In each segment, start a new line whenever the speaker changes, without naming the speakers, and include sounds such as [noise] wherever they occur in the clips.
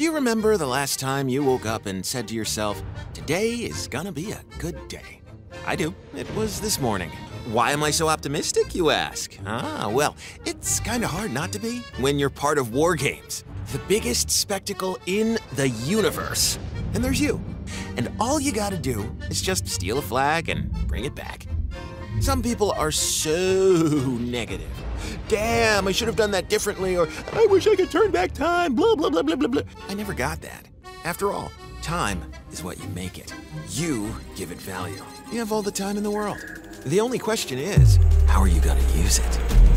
Do you remember the last time you woke up and said to yourself, today is gonna be a good day? I do. It was this morning. Why am I so optimistic, you ask? Ah, well, it's kinda hard not to be when you're part of War Games, the biggest spectacle in the universe. And there's you. And all you gotta do is just steal a flag and bring it back. Some people are so negative damn, I should have done that differently, or I wish I could turn back time, blah, blah, blah, blah, blah, blah. I never got that. After all, time is what you make it. You give it value. You have all the time in the world. The only question is, how are you going to use it?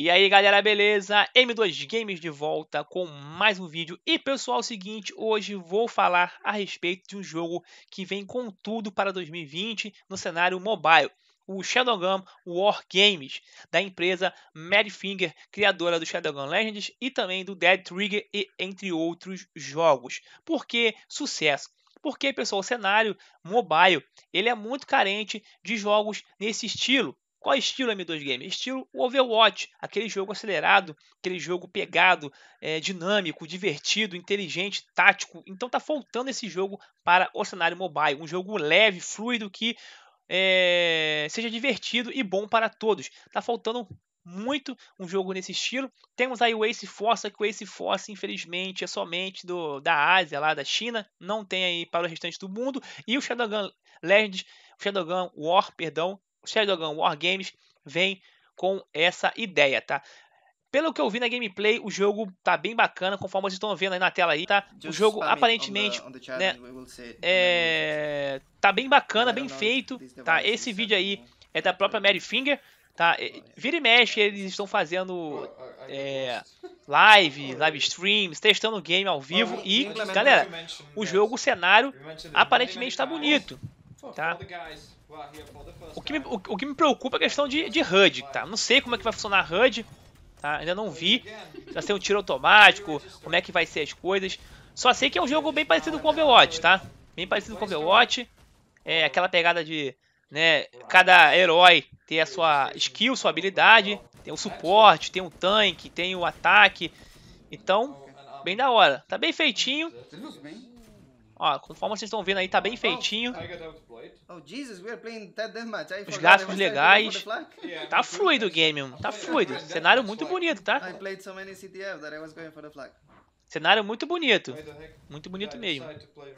E aí galera, beleza? M2 Games de volta com mais um vídeo. E pessoal, é o seguinte, hoje vou falar a respeito de um jogo que vem com tudo para 2020 no cenário mobile. O Shadowgun War Games, da empresa Madfinger, criadora do Shadowgun Legends e também do Dead Trigger, e entre outros jogos. Por que sucesso? Porque, pessoal, o cenário mobile ele é muito carente de jogos nesse estilo. Qual é estilo M2 Game? Estilo Overwatch, aquele jogo acelerado, aquele jogo pegado, é, dinâmico, divertido, inteligente, tático. Então tá faltando esse jogo para o cenário mobile, um jogo leve, fluido que é, seja divertido e bom para todos. Tá faltando muito um jogo nesse estilo. Temos aí o Ace Force, que o Ace Force, infelizmente, é somente do, da Ásia, lá da China, não tem aí para o restante do mundo. E o Shadowgun Legends, Shadowgun War, perdão, War Wargames vem com essa ideia, tá? Pelo que eu vi na gameplay, o jogo tá bem bacana, conforme vocês estão vendo aí na tela aí, tá? o jogo aparentemente, né, é, tá bem bacana, bem feito, tá? Esse vídeo aí é da própria Mary Finger, tá? Oh, vira e mexe, eles estão fazendo é, live, live streams, testando o game ao vivo e, galera, o jogo, o cenário aparentemente tá bonito. Tá? O que me, o, o que me preocupa é a questão de, de HUD, tá? Não sei como é que vai funcionar a HUD, tá? Ainda não vi. Já ser um tiro automático, como é que vai ser as coisas. Só sei que é um jogo bem parecido com Overwatch, tá? Bem parecido com Overwatch. É aquela pegada de, né, cada herói ter a sua skill, sua habilidade, tem o suporte, tem o tanque, tem o ataque. Então, bem da hora. Tá bem feitinho. Ó, conforme vocês estão vendo aí, tá bem feitinho. Oh, Os gráficos legais. Tá fluido o game, mano. Tá fluido. Tá? Cenário muito bonito, tá? Cenário muito bonito. Muito bonito mesmo. Olha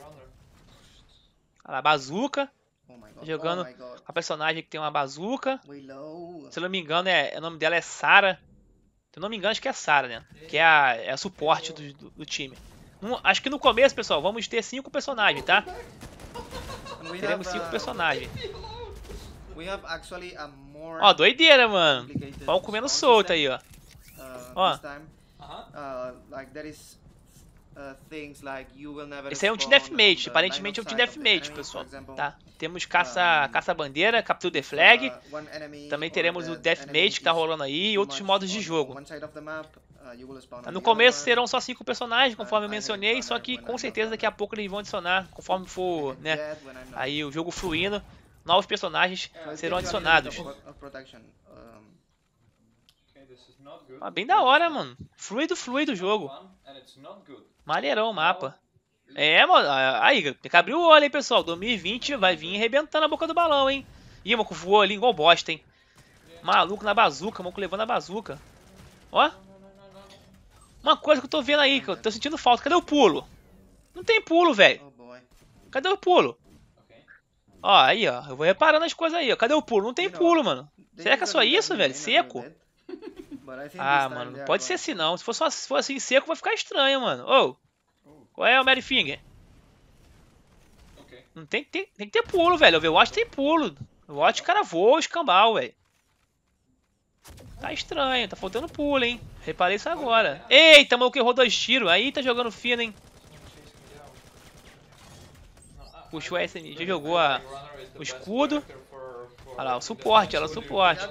lá, bazuca. Oh Jogando oh a personagem que tem uma bazuca. Se eu não me engano, é, o nome dela é Sara. Se eu não me engano, acho que é Sara, né? Que é a, é a suporte do, do, do time. Um, acho que no começo, pessoal, vamos ter cinco personagens, tá? Teremos cinco uh, personagens. We have actually a more ó, doideira, mano. Vamos comendo solto aí, ó. Uh, ó. Uh, uh, Esse aí é um team deathmate. aparentemente é um team deathmate, pessoal, tá? Temos caça, caça bandeira, captura the flag. Também teremos o deathmate que tá rolando aí e outros modos de jogo. No começo serão só cinco personagens, ah, conforme eu mencionei, só que com certeza daqui a pouco eles vão adicionar, conforme for, né, aí o jogo fluindo, novos personagens é, serão adicionados. Ah, bem da hora, mano. Fluido, fluido o jogo. Maneirão o mapa. É, mano, aí, tem que abrir o olho, hein, pessoal. 2020 vai vir arrebentando a boca do balão, hein. Ih, moco, voou ali igual bosta, hein. Maluco na bazuca, maluco levando a bazuca. Ó. Uma coisa que eu tô vendo aí, que eu tô sentindo falta. Cadê o pulo? Não tem pulo, velho. Oh, Cadê o pulo? Ó, aí, ó. Eu vou reparando as coisas aí, ó. Cadê o pulo? Não tem pulo, mano. Será que é só isso, velho? Seco? [laughs]
Ah, mano, não pode
ser assim, não. Se for, só, se for assim seco, vai ficar estranho, mano. Ô, oh, qual é o Mary Finger? Não tem, tem, tem que ter pulo, velho. O que tem pulo. O que o cara voa, escambau, velho. Tá estranho, tá faltando pulo, hein? Reparei isso agora. Eita, maluco errou dois tiros. Aí tá jogando fino, hein? Puxou o SMG, jogou a, o escudo. Olha lá, o suporte, ela suporte. Uh,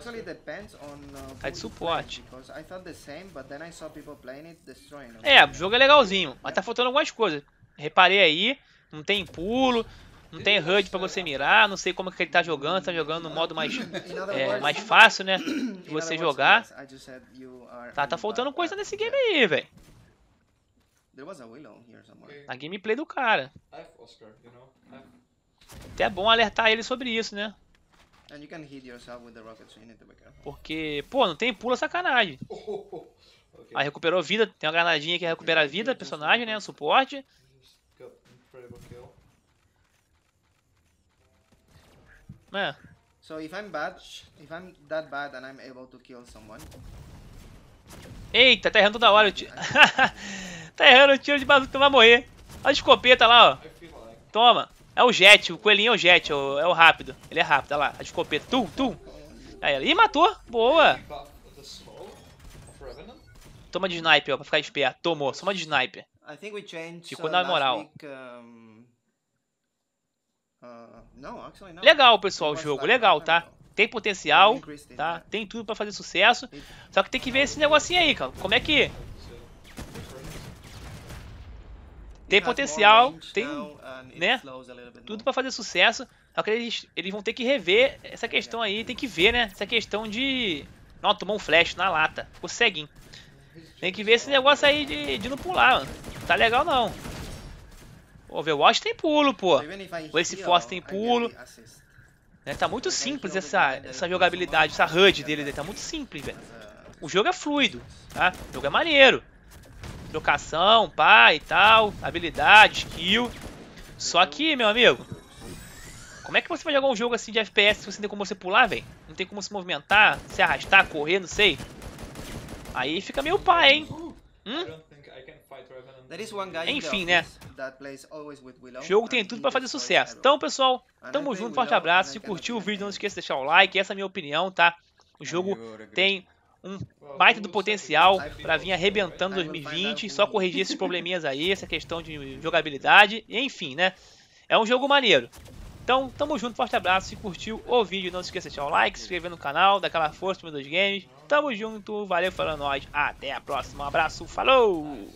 tá de suporte.
É, o jogo é legalzinho, mas tá faltando algumas coisas. Reparei aí, não tem pulo, não tem HUD para você mirar, não sei como que ele tá jogando, tá jogando no modo mais, é, mais fácil, né? De você jogar. Tá, tá faltando coisa nesse game aí, velho. É. A gameplay do cara. Até é bom alertar ele sobre isso, né? Porque, pô, não tem pula sacanagem. [laughs] Aí recuperou vida, tem uma granadinha que recupera vida, personagem, né? Um suporte. Yeah. É. So if I'm bad, if I'm that bad and I'm able to kill someone. Eita, tá errando toda hora o tiro. [laughs] tá errando o tiro de bazuca, tu vai morrer. Olha a escopeta lá, ó. Toma. É o jet, o coelhinho é o jet, é o é rápido. Ele é rápido, olha lá, a escopeta. Tu, tu. Aí, Ih, matou. Boa. Toma de sniper, ó, pra ficar esperto. Tomou, toma de sniper. Ficou uh, na moral. Week, um... Legal, pessoal, o jogo. Legal, tá? tá tem potencial, tá? Né? Tem tudo pra fazer sucesso. Só que tem que ver esse negocinho aí, cara. Como é que... Tem potencial, tem, né? Tudo pra fazer sucesso. Só que eles, eles vão ter que rever essa questão aí. Tem que ver, né? Essa questão de... Não, tomou um flash na lata. Ficou Tem que ver esse negócio aí de, de não pular, mano. Tá legal não. Overwatch tem pulo, pô. O Ace Force tem pulo. Né, tá muito simples essa, essa né, jogabilidade, essa HUD deles Tá muito simples, velho. É. O jogo é fluido, tá? O jogo é maneiro. Trocação, pá e tal. Habilidade, skill. Só que, meu amigo... Como é que você vai jogar um jogo assim de FPS se você não tem como você pular, velho? Não tem como se movimentar, se arrastar, correr, não sei. Aí fica meio pá, hein? Hum? Enfim, né? O jogo tem tudo para fazer sucesso. Então, pessoal, tamo junto, forte abraço. Se curtiu o vídeo, não esqueça de deixar o like. Essa é a minha opinião, tá? O jogo tem um baita do potencial para vir arrebentando 2020. Só corrigir esses probleminhas aí, essa questão de jogabilidade. Enfim, né? É um jogo maneiro. Então, tamo junto, forte abraço. Se curtiu o vídeo, não se esqueça de deixar o like, se inscrever no canal, dar aquela força para meus games. Tamo junto, valeu, falando nós. Até a próxima, um abraço, falou!